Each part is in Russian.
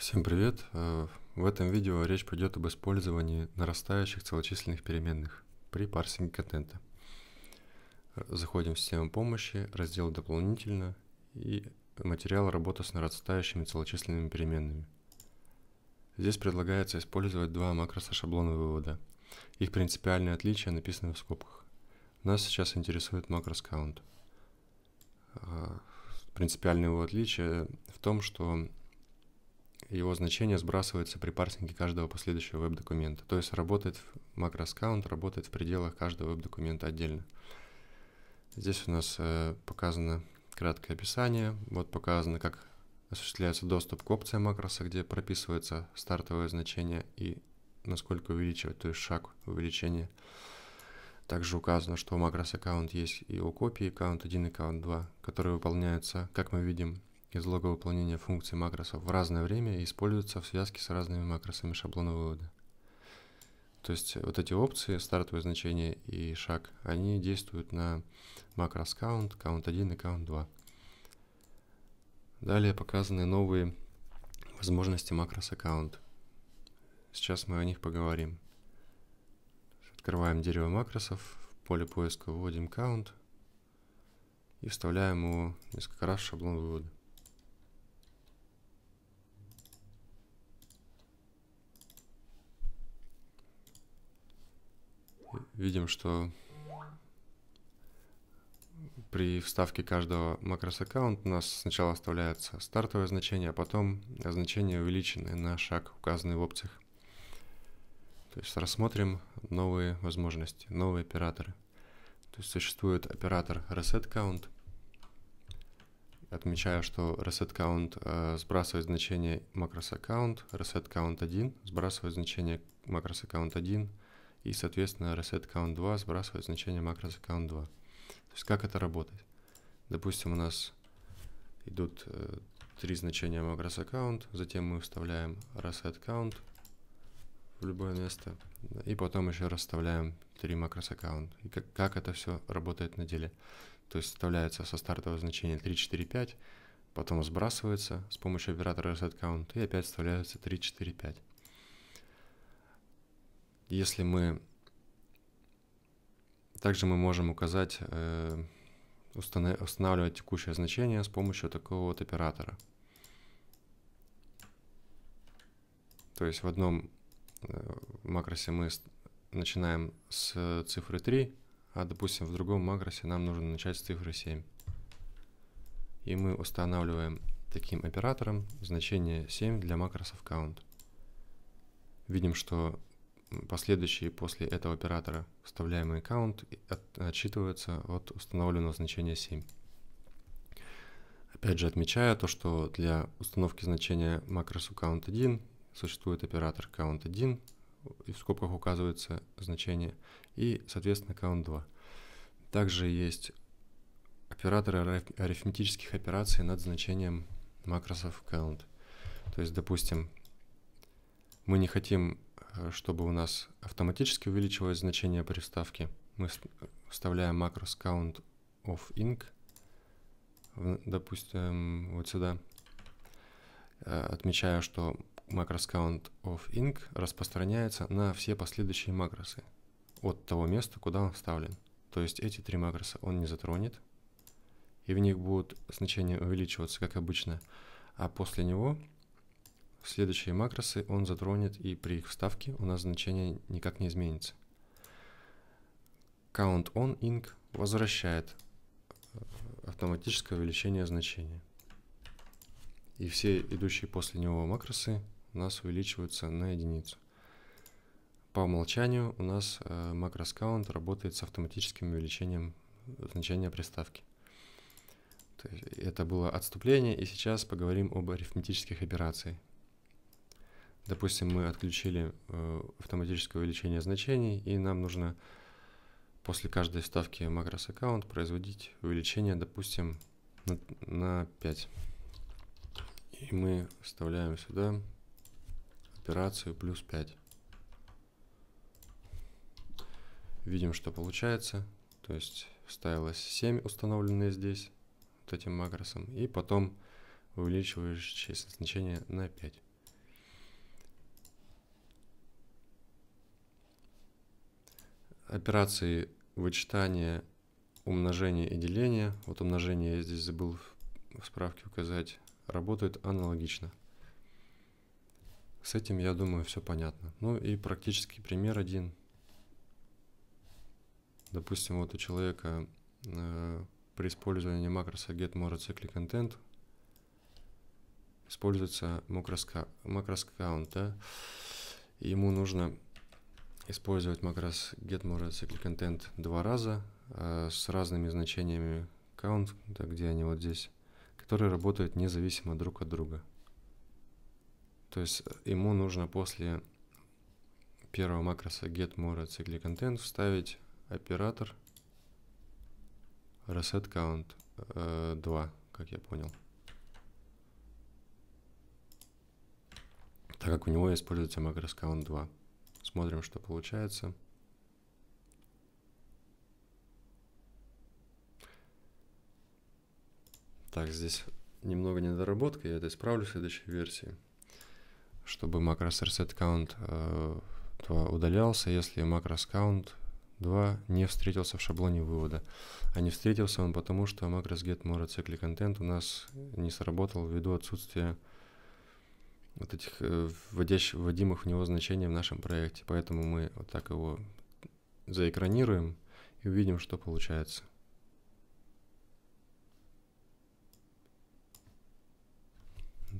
Всем привет! Э, в этом видео речь пойдет об использовании нарастающих целочисленных переменных при парсинге контента. Э, заходим в систему помощи, раздел «Дополнительно» и материал «Работа с нарастающими целочисленными переменными». Здесь предлагается использовать два макроса шаблона вывода. Их принципиальные отличия написаны в скобках. Нас сейчас интересует макрос count. Э, принципиальное его отличие в том, что его значение сбрасывается при парсинге каждого последующего веб-документа. То есть работает макроскаунт, работает в пределах каждого веб-документа отдельно. Здесь у нас э, показано краткое описание. Вот показано, как осуществляется доступ к опциям макроса, где прописывается стартовое значение и насколько увеличивать, то есть шаг увеличения. Также указано, что у макрос аккаунт есть и у копии аккаунт 1 и аккаунт 2, которые выполняются, как мы видим, Излога выполнения функций макросов в разное время используется в связке с разными макросами шаблона вывода. То есть э, вот эти опции, стартовое значение и шаг, они действуют на макрос count, count 1 и count 2. Далее показаны новые возможности макрос account. Сейчас мы о них поговорим. Открываем дерево макросов, в поле поиска вводим count и вставляем его несколько раз в шаблон вывода. видим, что при вставке каждого макрос аккаунт у нас сначала оставляется стартовое значение, а потом значение увеличенное на шаг, указанный в опциях. То есть рассмотрим новые возможности, новые операторы. То есть существует оператор reset count. Отмечаю, что reset count э, сбрасывает значение макрос аккаунт, reset count 1 сбрасывает значение макрос аккаунт 1, и, соответственно, reset count 2 сбрасывает значение макроса count 2. То есть как это работает? Допустим, у нас идут э, три значения macros account, затем мы вставляем reset count в любое место, и потом еще расставляем три macros account. И как, как это все работает на деле? То есть вставляется со стартового значения 3, 4, 5, потом сбрасывается с помощью оператора reset count и опять вставляется 3, 4, 5. Если мы... Также мы можем указать, э, устанавливать текущее значение с помощью такого вот оператора. То есть в одном э, макросе мы начинаем с э, цифры 3, а, допустим, в другом макросе нам нужно начать с цифры 7. И мы устанавливаем таким оператором значение 7 для макросов count. Видим, что последующие после этого оператора вставляемый count отсчитываются от установленного значения 7. Опять же отмечая то, что для установки значения макросу count1 существует оператор count1, и в скобках указывается значение, и, соответственно, count2. Также есть операторы арифметических операций над значением макросов count. То есть, допустим, мы не хотим чтобы у нас автоматически увеличилось значение приставки, мы вставляем макрос count of ink, допустим, вот сюда. Э, отмечаю, что макрос count of ink распространяется на все последующие макросы от того места, куда он вставлен. То есть эти три макроса он не затронет, и в них будут значения увеличиваться, как обычно. А после него следующие макросы он затронет, и при их вставке у нас значение никак не изменится. Count on inc возвращает э, автоматическое увеличение значения. И все идущие после него макросы у нас увеличиваются на единицу. По умолчанию у нас э, макрос count работает с автоматическим увеличением значения приставки. Это было отступление, и сейчас поговорим об арифметических операциях. Допустим, мы отключили э, автоматическое увеличение значений, и нам нужно после каждой ставки макрос-аккаунт производить увеличение, допустим, на, на 5. И мы вставляем сюда операцию плюс 5. Видим, что получается. То есть ставилось 7, установленные здесь, вот этим макросом, и потом увеличиваешь честное значение на 5. операции вычитания, умножения и деления, вот умножение я здесь забыл в справке указать, работают аналогично. С этим, я думаю, все понятно. Ну и практический пример один. Допустим, вот у человека э, при использовании макроса get cyclic content используется макроскаунт, да? ему нужно использовать макрос как get может cycle content два раза э, с разными значениями count, да, где они вот здесь, которые работают независимо друг от друга. То есть э, ему нужно после первого макроса get more cycle content вставить оператор reset count э, 2, как я понял. Так как у него используется макрос count 2. Смотрим, что получается. Так, здесь немного недоработка, я это исправлю в следующей версии, чтобы макрос reset count 2 э, удалялся, если макрос count 2 не встретился в шаблоне вывода. А не встретился он потому, что макрос get more cyclic content у нас не сработал ввиду отсутствия вот этих э, вводящих, вводимых в него значений в нашем проекте. Поэтому мы вот так его заэкранируем и увидим, что получается.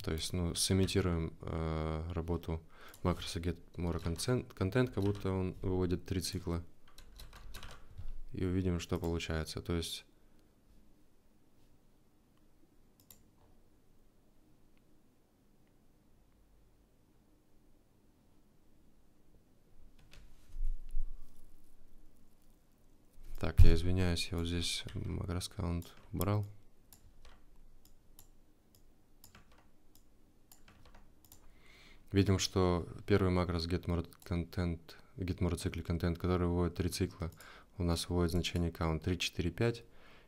То есть, ну, сымитируем э, работу макроса get more content, content, как будто он выводит три цикла. И увидим, что получается. То есть, Так, я извиняюсь, я вот здесь маграскаунт брал. Видим, что первый макрос getMore content, getMore цикле контент, который выводит три цикла, у нас выводит значение count 3, 4, 5.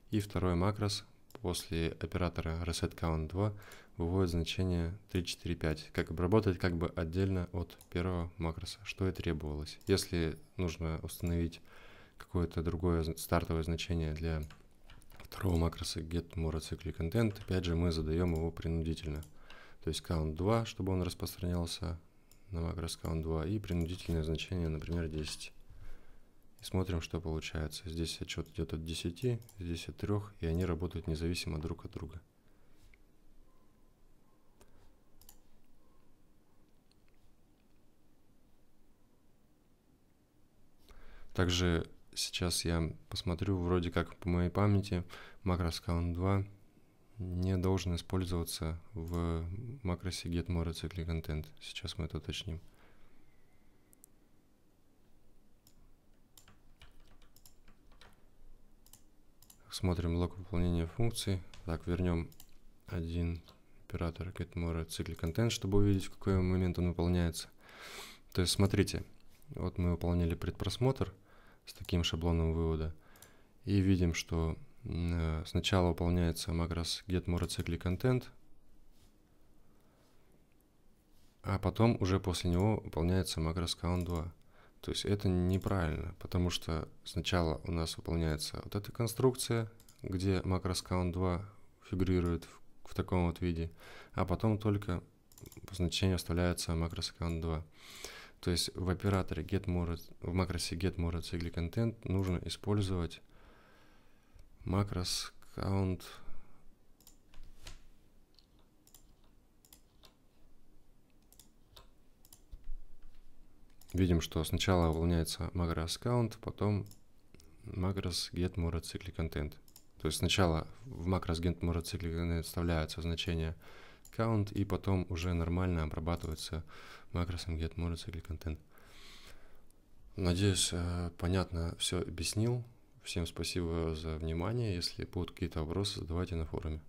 И второй макрос после оператора reset count 2 выводит значение 3, 4, 5. Как обработать как бы отдельно от первого макроса, что и требовалось. Если нужно установить какое-то другое стартовое значение для второго макроса get more cyclic content. Опять же, мы задаем его принудительно. То есть count 2, чтобы он распространялся на макрос count 2 и принудительное значение, например, 10. И смотрим, что получается. Здесь отчет идет от 10, здесь от 3, и они работают независимо друг от друга. Также Сейчас я посмотрю, вроде как по моей памяти, macroscount 2 не должен использоваться в макросе get more cyclic content. Сейчас мы это уточним. Смотрим блок выполнения функций. Так, вернем один оператор Get More cyclic content, чтобы увидеть, в какой момент он выполняется. То есть, смотрите, вот мы выполнили предпросмотр – с таким шаблоном вывода. И видим, что э, сначала выполняется макрос get motorcycle content, а потом уже после него выполняется макрос count 2. То есть это неправильно, потому что сначала у нас выполняется вот эта конструкция, где макрос count 2 фигурирует в, в таком вот виде, а потом только по значению оставляется макрос count 2. То есть в операторе get more, в макросе get more цикли content нужно использовать макрос count Видим, что сначала выполняется макрос count, потом макрос get more цикли content. То есть сначала в макрос get more цикли content вставляются значения count, и потом уже нормально обрабатывается макросом get model cycle content. Надеюсь, э, понятно все объяснил. Всем спасибо за внимание. Если будут какие-то вопросы, задавайте на форуме.